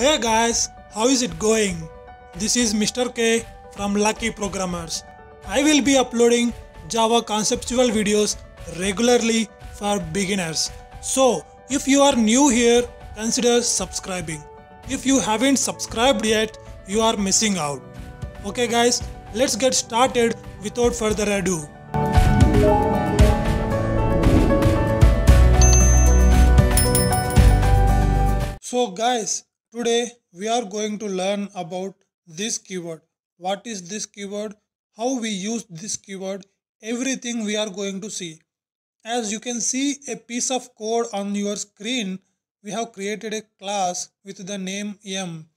Hey guys, how is it going? This is Mr. K from Lucky Programmers. I will be uploading Java conceptual videos regularly for beginners. So, if you are new here, consider subscribing. If you haven't subscribed yet, you are missing out. Okay guys, let's get started without further ado. So guys, Today we are going to learn about this keyword. What is this keyword? How we use this keyword? Everything we are going to see. As you can see a piece of code on your screen, we have created a class with the name m.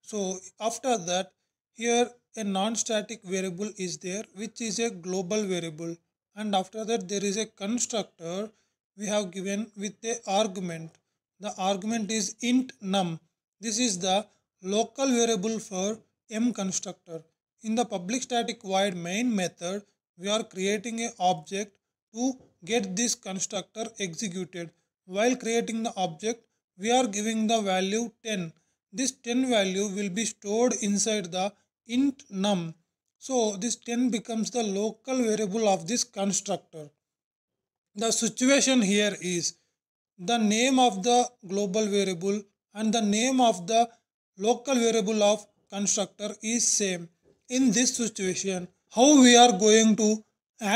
So after that, here a non-static variable is there which is a global variable and after that there is a constructor we have given with the argument. The argument is int num this is the local variable for m constructor. In the public static void main method, we are creating a object to get this constructor executed. While creating the object, we are giving the value 10. This 10 value will be stored inside the int num. So this 10 becomes the local variable of this constructor. The situation here is the name of the global variable and the name of the local variable of constructor is same. In this situation, how we are going to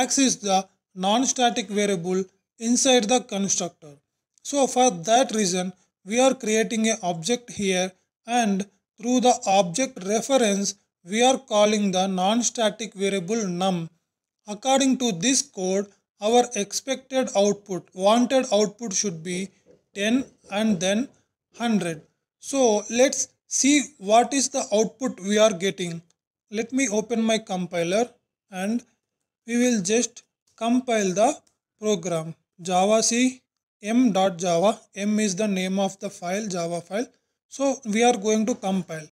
access the non-static variable inside the constructor. So for that reason, we are creating an object here and through the object reference, we are calling the non-static variable num. According to this code, our expected output, wanted output should be 10 and then 100. So let's see what is the output we are getting. Let me open my compiler and we will just compile the program java c m.java m is the name of the file java file so we are going to compile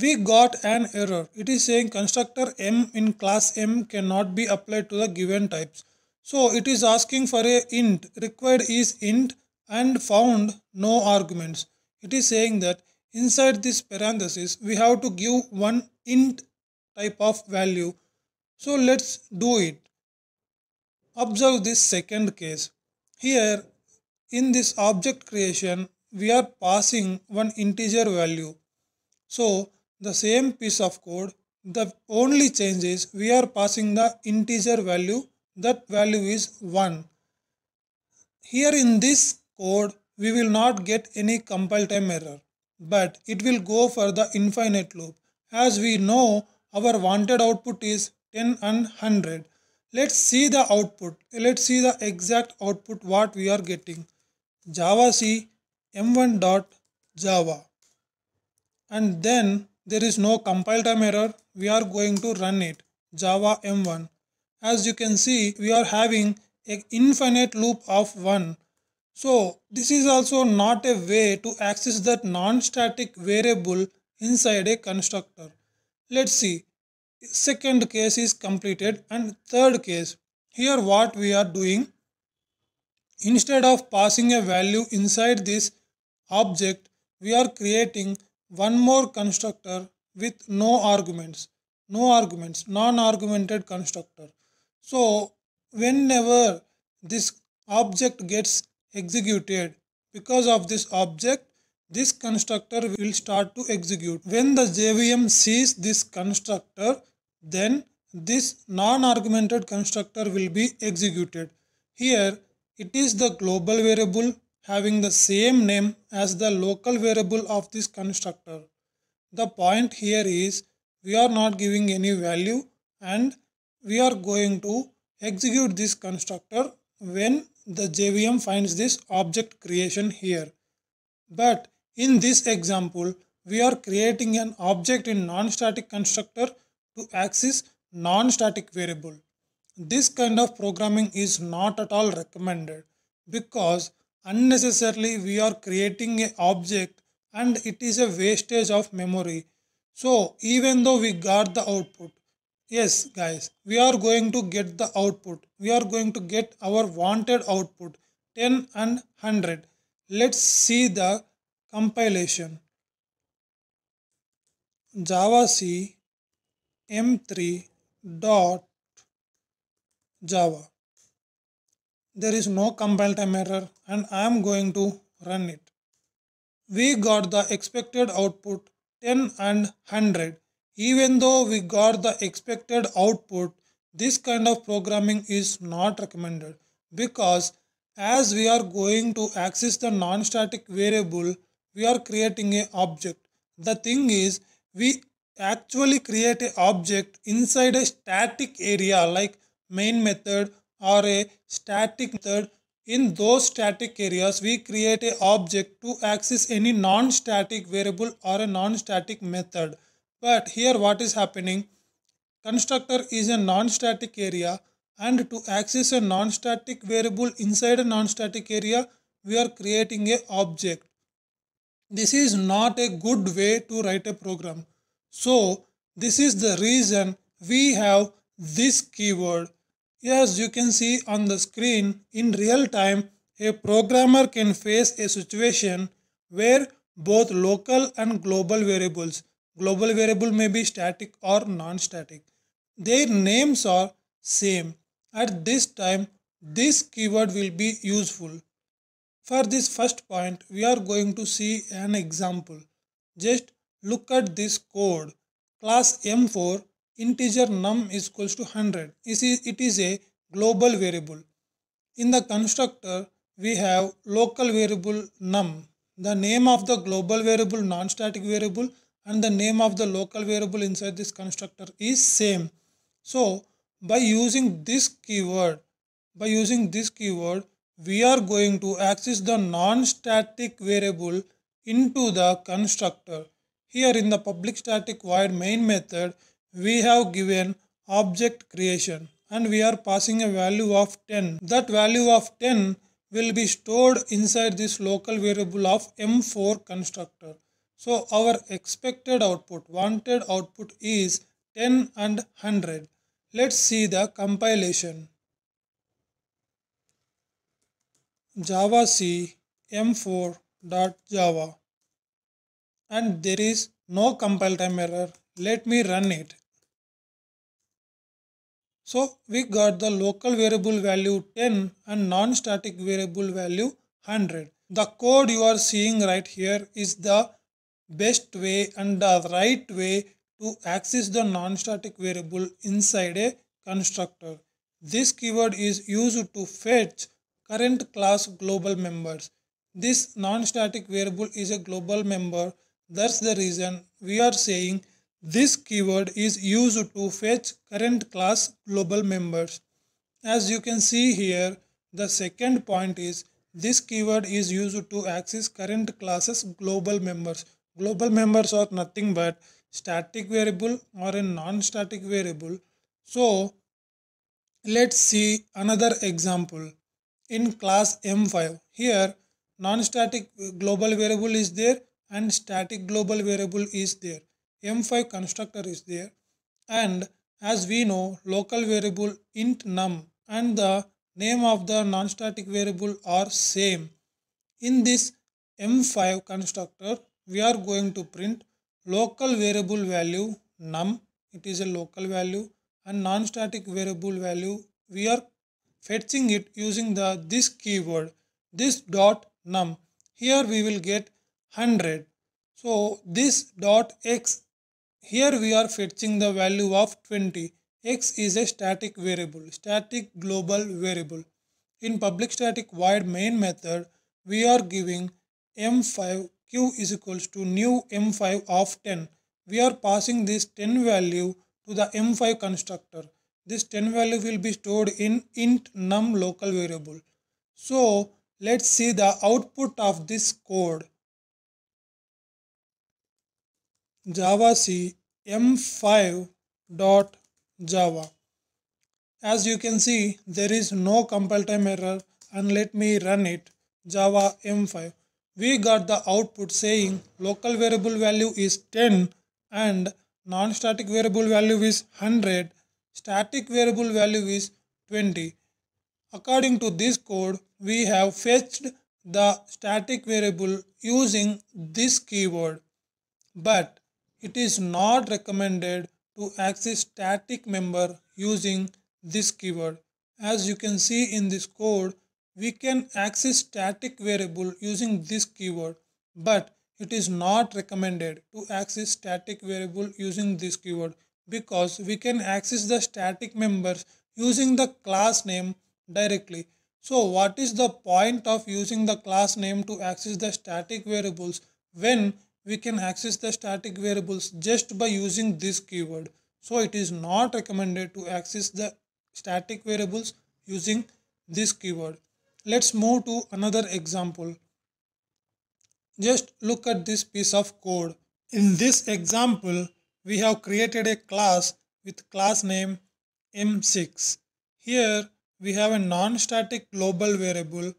we got an error it is saying constructor m in class m cannot be applied to the given types so it is asking for a int required is int and found no arguments. It is saying that inside this parenthesis we have to give one int type of value. So let's do it. Observe this second case. Here in this object creation we are passing one integer value. So the same piece of code the only change is we are passing the integer value that value is 1. Here in this code, we will not get any compile time error, but it will go for the infinite loop. As we know, our wanted output is 10 and 100. Let's see the output. Let's see the exact output what we are getting. Java C m1.java and then there is no compile time error. We are going to run it. Java m1. As you can see, we are having an infinite loop of 1 so this is also not a way to access that non-static variable inside a constructor. Let's see. Second case is completed and third case. Here what we are doing. Instead of passing a value inside this object, we are creating one more constructor with no arguments. No arguments, non-argumented constructor. So whenever this object gets executed. Because of this object, this constructor will start to execute. When the JVM sees this constructor, then this non-argumented constructor will be executed. Here, it is the global variable having the same name as the local variable of this constructor. The point here is we are not giving any value and we are going to execute this constructor when the JVM finds this object creation here. But in this example, we are creating an object in non-static constructor to access non-static variable. This kind of programming is not at all recommended because unnecessarily we are creating an object and it is a wastage of memory. So even though we got the output, yes guys we are going to get the output we are going to get our wanted output 10 and 100 let's see the compilation java c m3 dot java there is no compile time error and i am going to run it we got the expected output 10 and 100 even though we got the expected output, this kind of programming is not recommended because as we are going to access the non-static variable, we are creating a object. The thing is, we actually create a object inside a static area like main method or a static method. In those static areas, we create a object to access any non-static variable or a non-static method. But here what is happening, constructor is a non-static area and to access a non-static variable inside a non-static area, we are creating a object. This is not a good way to write a program. So this is the reason we have this keyword. As you can see on the screen, in real time, a programmer can face a situation where both local and global variables global variable may be static or non-static. Their names are same. At this time, this keyword will be useful. For this first point, we are going to see an example. Just look at this code. Class M4 integer num is equals to 100. It is a global variable. In the constructor, we have local variable num. The name of the global variable non-static variable and the name of the local variable inside this constructor is same. So by using this keyword, by using this keyword, we are going to access the non-static variable into the constructor. Here in the public static void main method, we have given object creation and we are passing a value of 10. That value of 10 will be stored inside this local variable of m4 constructor. So our expected output, wanted output is 10 and 100. Let's see the compilation. Java C m4.java and there is no compile time error. Let me run it. So we got the local variable value 10 and non-static variable value 100. The code you are seeing right here is the best way and the right way to access the non-static variable inside a constructor. This keyword is used to fetch current class global members. This non-static variable is a global member. That's the reason we are saying this keyword is used to fetch current class global members. As you can see here, the second point is this keyword is used to access current classes global members global members are nothing but static variable or a non-static variable. So let's see another example in class M5. Here non-static global variable is there and static global variable is there. M5 constructor is there and as we know local variable int num and the name of the non-static variable are same. In this M5 constructor we are going to print local variable value num it is a local value and non-static variable value we are fetching it using the this keyword this dot num here we will get 100 so this dot x here we are fetching the value of 20 x is a static variable static global variable in public static void main method we are giving m5 q is equals to new m5 of 10. We are passing this 10 value to the m5 constructor. This 10 value will be stored in int num local variable. So let's see the output of this code. Java C m5 dot java as you can see there is no compile time error and let me run it java m5 we got the output saying local variable value is 10 and non-static variable value is 100, static variable value is 20. According to this code, we have fetched the static variable using this keyword, but it is not recommended to access static member using this keyword. As you can see in this code, we can access static variable using this keyword, but it is not recommended to access static variable using this keyword because we can access the static members using the class name directly. So what is the point of using the class name to access the static variables when we can access the static variables just by using this keyword. So it is not recommended to access the static variables using this keyword. Let's move to another example. Just look at this piece of code. In this example, we have created a class with class name m6. Here we have a non-static global variable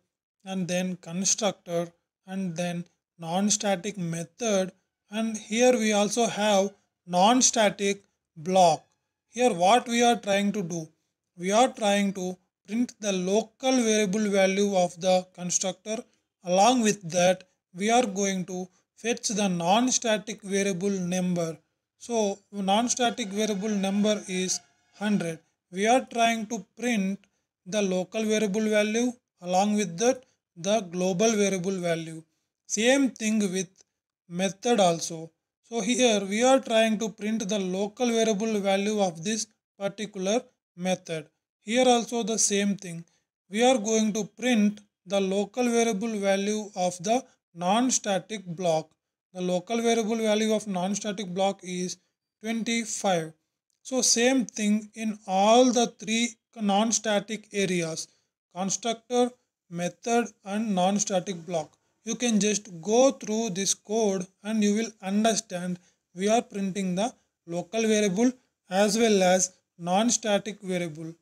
and then constructor and then non-static method and here we also have non-static block. Here what we are trying to do? We are trying to print the local variable value of the constructor. Along with that, we are going to fetch the non-static variable number. So non-static variable number is 100. We are trying to print the local variable value along with that the global variable value. Same thing with method also. So here we are trying to print the local variable value of this particular method. Here also the same thing. We are going to print the local variable value of the non-static block. The local variable value of non-static block is 25. So same thing in all the three non-static areas. Constructor, method and non-static block. You can just go through this code and you will understand we are printing the local variable as well as non-static variable.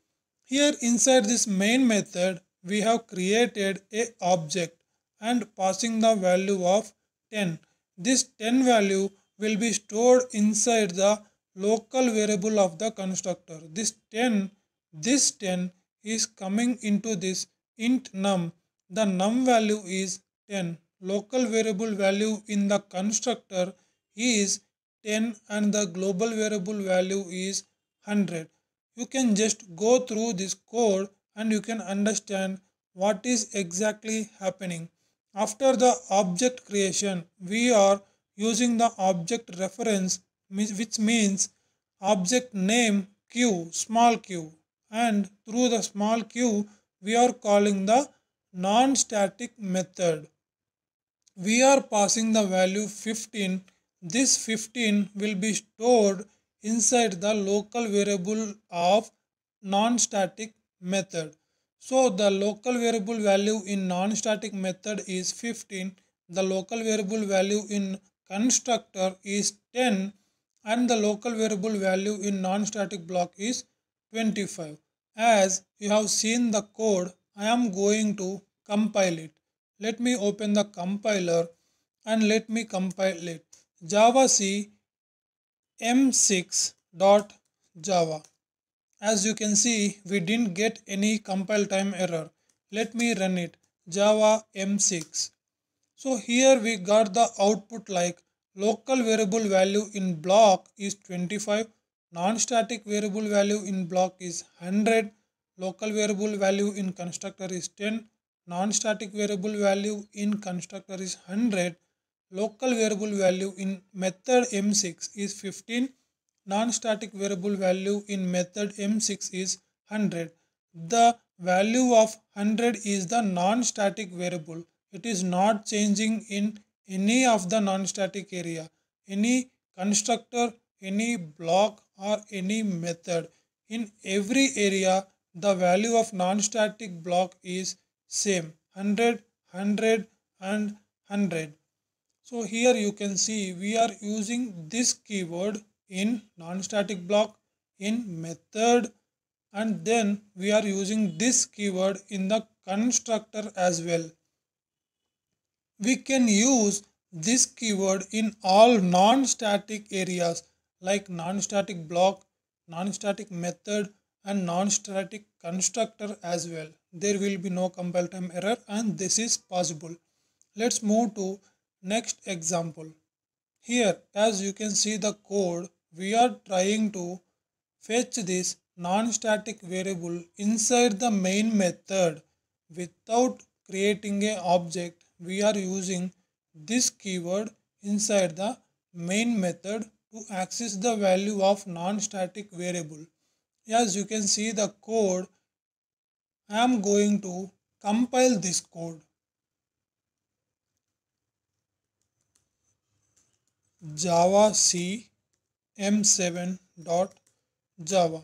Here inside this main method, we have created a object and passing the value of 10. This 10 value will be stored inside the local variable of the constructor. This 10, this 10 is coming into this int num. The num value is 10. Local variable value in the constructor is 10 and the global variable value is 100 you can just go through this code and you can understand what is exactly happening. After the object creation, we are using the object reference which means object name q small q and through the small q we are calling the non-static method. We are passing the value 15. This 15 will be stored inside the local variable of non-static method. So the local variable value in non-static method is 15. The local variable value in constructor is 10 and the local variable value in non-static block is 25. As you have seen the code, I am going to compile it. Let me open the compiler and let me compile it. Java C m6.java. As you can see, we didn't get any compile time error. Let me run it. Java m6. So here we got the output like local variable value in block is 25, non-static variable value in block is 100, local variable value in constructor is 10, non-static variable value in constructor is 100 Local variable value in method M6 is 15. Non-static variable value in method M6 is 100. The value of 100 is the non-static variable. It is not changing in any of the non-static area. Any constructor, any block or any method. In every area, the value of non-static block is same. 100, 100 and 100. So here you can see we are using this keyword in non-static block, in method and then we are using this keyword in the constructor as well. We can use this keyword in all non-static areas like non-static block, non-static method and non-static constructor as well. There will be no compile time error and this is possible. Let's move to Next example. Here as you can see the code we are trying to fetch this non-static variable inside the main method without creating a object we are using this keyword inside the main method to access the value of non-static variable as you can see the code I am going to compile this code java c m7 dot java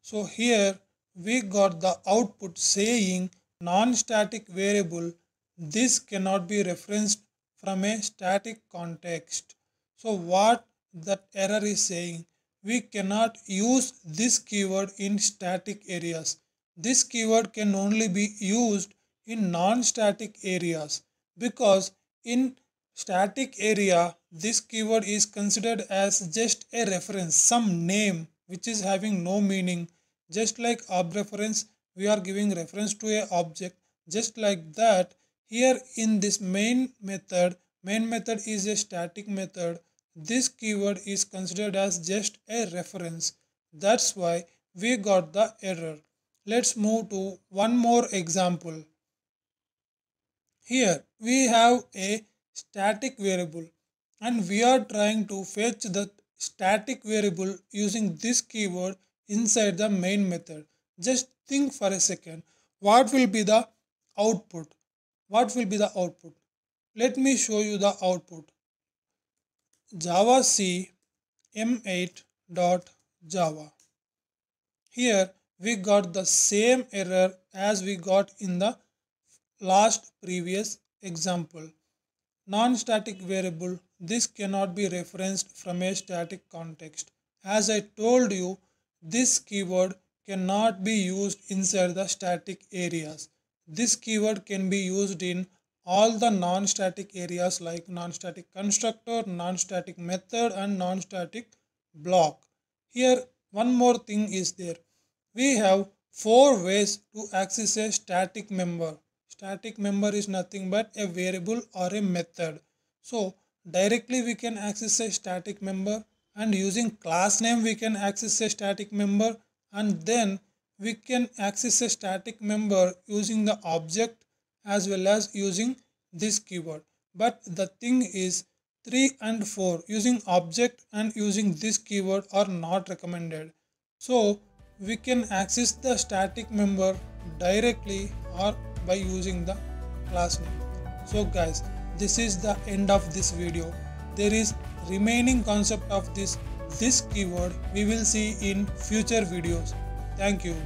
so here we got the output saying non-static variable this cannot be referenced from a static context so what that error is saying we cannot use this keyword in static areas this keyword can only be used in non-static areas because in static area this keyword is considered as just a reference, some name which is having no meaning. Just like ob reference, we are giving reference to a object. Just like that, here in this main method, main method is a static method. This keyword is considered as just a reference. That's why we got the error. Let's move to one more example. Here we have a static variable and we are trying to fetch the static variable using this keyword inside the main method. Just think for a second. What will be the output? What will be the output? Let me show you the output. Java C m8.java. Here we got the same error as we got in the last previous example. Non-static variable this cannot be referenced from a static context. As I told you, this keyword cannot be used inside the static areas. This keyword can be used in all the non-static areas like non-static constructor, non-static method and non-static block. Here one more thing is there. We have four ways to access a static member. Static member is nothing but a variable or a method. So directly we can access a static member and using class name we can access a static member and then we can access a static member using the object as well as using this keyword but the thing is 3 and 4 using object and using this keyword are not recommended so we can access the static member directly or by using the class name so guys this is the end of this video. There is remaining concept of this this keyword we will see in future videos. Thank you.